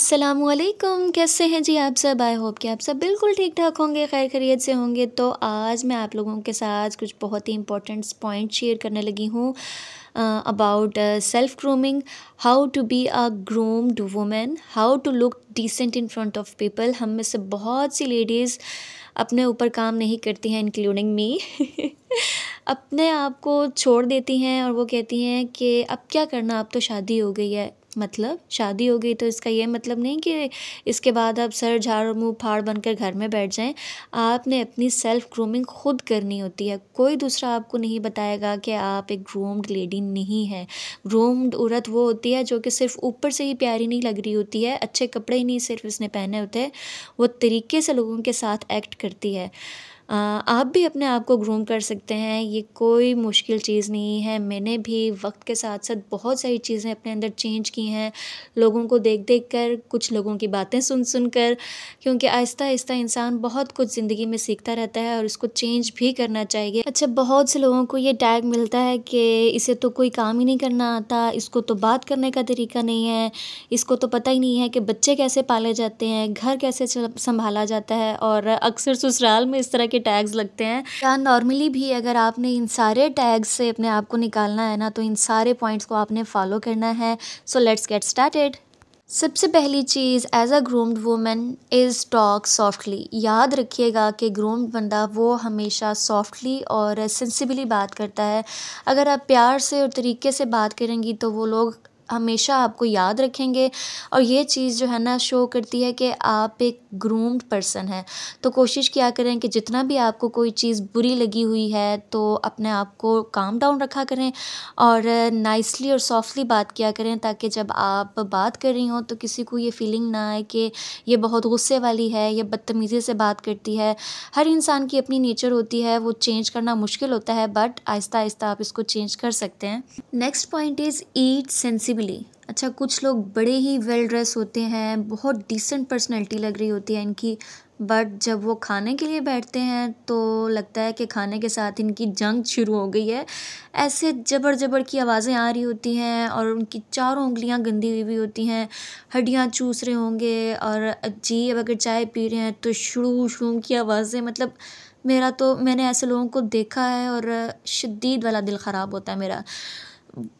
असलकम कैसे हैं जी आप सब आई होप कि आप सब बिल्कुल ठीक ठाक होंगे खैर खरीत से होंगे तो आज मैं आप लोगों के साथ कुछ बहुत ही इंपॉर्टेंट पॉइंट शेयर करने लगी हूँ about self grooming how to be a groomed women how to look decent in front of people हम में से बहुत सी लेडीज़ अपने ऊपर काम नहीं करती हैं इंक्लूडिंग मी अपने आप को छोड़ देती हैं और वो कहती हैं कि अब क्या करना अब तो शादी हो गई है मतलब शादी हो गई तो इसका यह मतलब नहीं कि इसके बाद आप सर झाड़ मुँह फाड़ बनकर घर में बैठ जाएं आपने अपनी सेल्फ ग्रूमिंग खुद करनी होती है कोई दूसरा आपको नहीं बताएगा कि आप एक ग्रूम्ड लेडी नहीं है ग्रूम्ड औरत वो होती है जो कि सिर्फ ऊपर से ही प्यारी नहीं लग रही होती है अच्छे कपड़े ही नहीं सिर्फ इसने पहने होते वो तरीके से लोगों के साथ एक्ट करती है आप भी अपने आप को ग्रूम कर सकते हैं ये कोई मुश्किल चीज़ नहीं है मैंने भी वक्त के साथ साथ बहुत सारी चीज़ें अपने अंदर चेंज की हैं लोगों को देख देख कर कुछ लोगों की बातें सुन सुन कर क्योंकि आहिस्ता आहिस्ता इंसान बहुत कुछ ज़िंदगी में सीखता रहता है और उसको चेंज भी करना चाहिए अच्छा बहुत से लोगों को ये टैग मिलता है कि इसे तो कोई काम ही नहीं करना आता इसको तो बात करने का तरीका नहीं है इसको तो पता ही नहीं है कि बच्चे कैसे पाले जाते हैं घर कैसे संभाला जाता है और अक्सर ससुराल में इस तरह के टैग्स लगते हैं या नॉर्मली भी अगर आपने इन सारे टैग्स से अपने आप को निकालना है ना तो इन सारे पॉइंट्स को आपने फॉलो करना है सो लेट्स गेट स्टार्टेड सबसे पहली चीज़ as a groomed women is talk softly याद रखिएगा कि ग्रूम्ड बंदा वो हमेशा सॉफ्टली और सेंसिबली बात करता है अगर आप प्यार से और तरीके से बात करेंगी तो वो लोग हमेशा आपको याद रखेंगे और ये चीज़ जो है ना शो करती है कि आप एक ग्रूम्ड पर्सन हैं तो कोशिश किया करें कि जितना भी आपको कोई चीज़ बुरी लगी हुई है तो अपने आप को काम डाउन रखा करें और नाइसली और सॉफ्टली बात किया करें ताकि जब आप बात कर रही हों तो किसी को ये फीलिंग ना आए कि ये बहुत गुस्से वाली है या बदतमीज़ी से बात करती है हर इंसान की अपनी नेचर होती है वो चेंज करना मुश्किल होता है बट आहिस्ता आहिस्ता आप इसको चेंज कर सकते हैं next point is eat sensibly अच्छा कुछ लोग बड़े ही वेल ड्रेस होते हैं बहुत डिसेंट पर्सनैलिटी लग रही होती है इनकी बट जब वो खाने के लिए बैठते हैं तो लगता है कि खाने के साथ इनकी जंग शुरू हो गई है ऐसे जबर जबर की आवाज़ें आ रही होती हैं और उनकी चारों उंगलियां गंदी हुई हुई होती हैं हड्डियां चूस रहे होंगे और जी अब अगर चाय पी रहे हैं तो शुरू शुरू की आवाज़ें मतलब मेरा तो मैंने ऐसे लोगों को देखा है और शदीद वाला दिल ख़राब होता है मेरा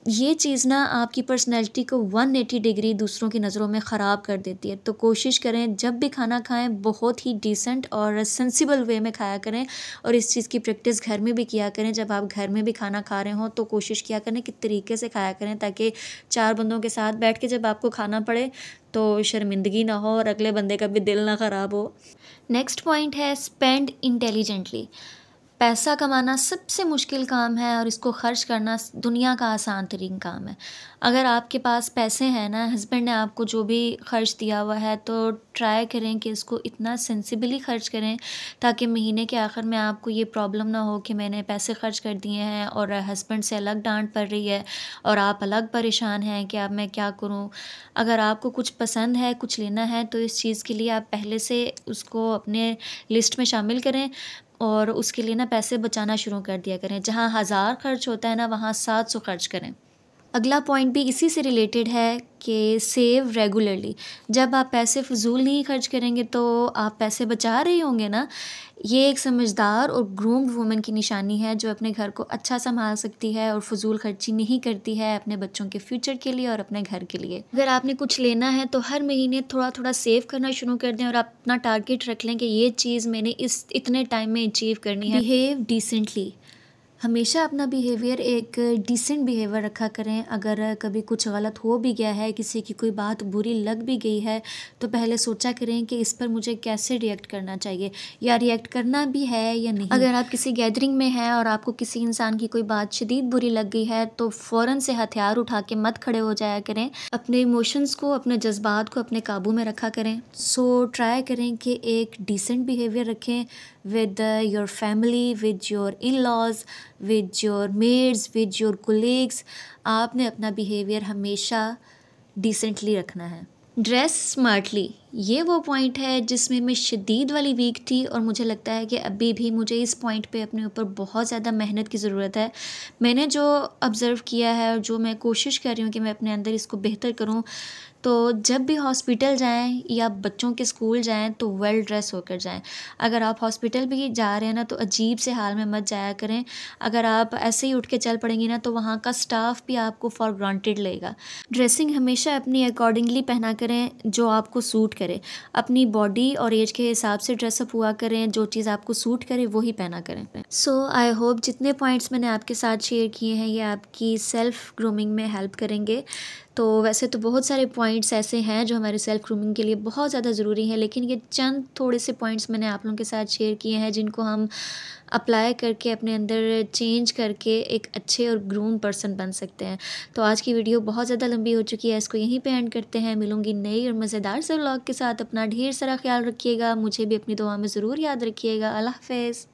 ये चीज़ ना आपकी पर्सनैलिटी को 180 डिग्री दूसरों की नज़रों में ख़राब कर देती है तो कोशिश करें जब भी खाना खाएं बहुत ही डिसेंट और सेंसिबल वे में खाया करें और इस चीज़ की प्रैक्टिस घर में भी किया करें जब आप घर में भी खाना खा रहे हों तो कोशिश किया करें कि तरीके से खाया करें ताकि चार बंदों के साथ बैठ के जब आपको खाना पड़े तो शर्मिंदगी ना हो और अगले बंदे का भी दिल ना ख़राब हो नेक्स्ट पॉइंट है स्पेंड इंटेलिजेंटली पैसा कमाना सबसे मुश्किल काम है और इसको खर्च करना दुनिया का आसान तरीन काम है अगर आपके पास पैसे हैं ना हस्बैंड ने आपको जो भी खर्च दिया हुआ है तो ट्राई करें कि इसको इतना सेंसिबली खर्च करें ताकि महीने के आखिर में आपको ये प्रॉब्लम ना हो कि मैंने पैसे खर्च कर दिए हैं और हस्बैंड से अलग डांट पड़ रही है और आप अलग परेशान हैं कि अब मैं क्या करूँ अगर आपको कुछ पसंद है कुछ लेना है तो इस चीज़ के लिए आप पहले से उसको अपने लिस्ट में शामिल करें और उसके लिए ना पैसे बचाना शुरू कर दिया करें जहाँ हज़ार खर्च होता है ना वहाँ सात सौ खर्च करें अगला पॉइंट भी इसी से रिलेटेड है कि सेव रेगुलरली जब आप पैसे फजूल नहीं खर्च करेंगे तो आप पैसे बचा रहे होंगे ना ये एक समझदार और ग्रूम्ड वूमेन की निशानी है जो अपने घर को अच्छा संभाल सकती है और फजूल खर्ची नहीं करती है अपने बच्चों के फ्यूचर के लिए और अपने घर के लिए अगर आपने कुछ लेना है तो हर महीने थोड़ा थोड़ा सेव करना शुरू कर दें और आप अपना टारगेट रख लें कि ये चीज़ मैंने इस इतने टाइम में अचीव करनी है बिहेव डिसेंटली हमेशा अपना बिहेवियर एक डिसेंट बिहेवियर रखा करें अगर कभी कुछ गलत हो भी गया है किसी की कोई बात बुरी लग भी गई है तो पहले सोचा करें कि इस पर मुझे कैसे रिएक्ट करना चाहिए या रिएक्ट करना भी है या नहीं अगर आप किसी गैदरिंग में हैं और आपको किसी इंसान की कोई बात शदीद बुरी लग गई है तो फ़ौर से हथियार उठा के मत खड़े हो जाया करें अपने इमोशंस को अपने जज्बात को अपने काबू में रखा करें सो so, ट्राई करें कि एक डिसेंट बिहेवियर रखें with your family with your in laws with your maids with your colleagues आपने अपना बिहेवियर हमेशा डिसेंटली रखना है ड्रेस स्मार्टली ये वो पॉइंट है जिसमें मैं शदीद वाली वीक थी और मुझे लगता है कि अभी भी मुझे इस पॉइंट पे अपने ऊपर बहुत ज़्यादा मेहनत की ज़रूरत है मैंने जो ऑब्ज़र्व किया है और जो मैं कोशिश कर रही हूँ कि मैं अपने अंदर इसको बेहतर करूँ तो जब भी हॉस्पिटल जाएं या बच्चों के स्कूल जाएं तो वेल ड्रेस होकर जाएं अगर आप हॉस्पिटल भी जा रहे हैं ना तो अजीब से हाल में मत जाया करें अगर आप ऐसे ही उठ के चल पड़ेंगी ना तो वहाँ का स्टाफ भी आपको फॉर ग्रांटेड लेगा ड्रेसिंग हमेशा अपनी अकॉर्डिंगली पहना करें जो आपको सूट करें अपनी बॉडी और एज के हिसाब से ड्रेसअप हुआ करें जो चीज़ आपको सूट करे वही पहना करें सो आई होप जितने पॉइंट्स मैंने आपके साथ शेयर किए हैं ये आपकी सेल्फ ग्रूमिंग में हेल्प करेंगे तो वैसे तो बहुत सारे पॉइंट्स ऐसे हैं जो हमारे सेल्फ ग्रूमिंग के लिए बहुत ज़्यादा ज़रूरी हैं लेकिन ये चंद थोड़े से पॉइंट्स मैंने आप लोगों के साथ शेयर किए हैं जिनको हम अप्लाई करके अपने अंदर चेंज करके एक अच्छे और ग्रूम पर्सन बन सकते हैं तो आज की वीडियो बहुत ज़्यादा लंबी हो चुकी है इसको यहीं पे एंड करते हैं मिलूंगी नई और मज़ेदार से व्लॉग के साथ अपना ढेर सारा ख्याल रखिएगा मुझे भी अपनी दुआ में ज़रूर याद रखिएगा अल्लाह हाफिज़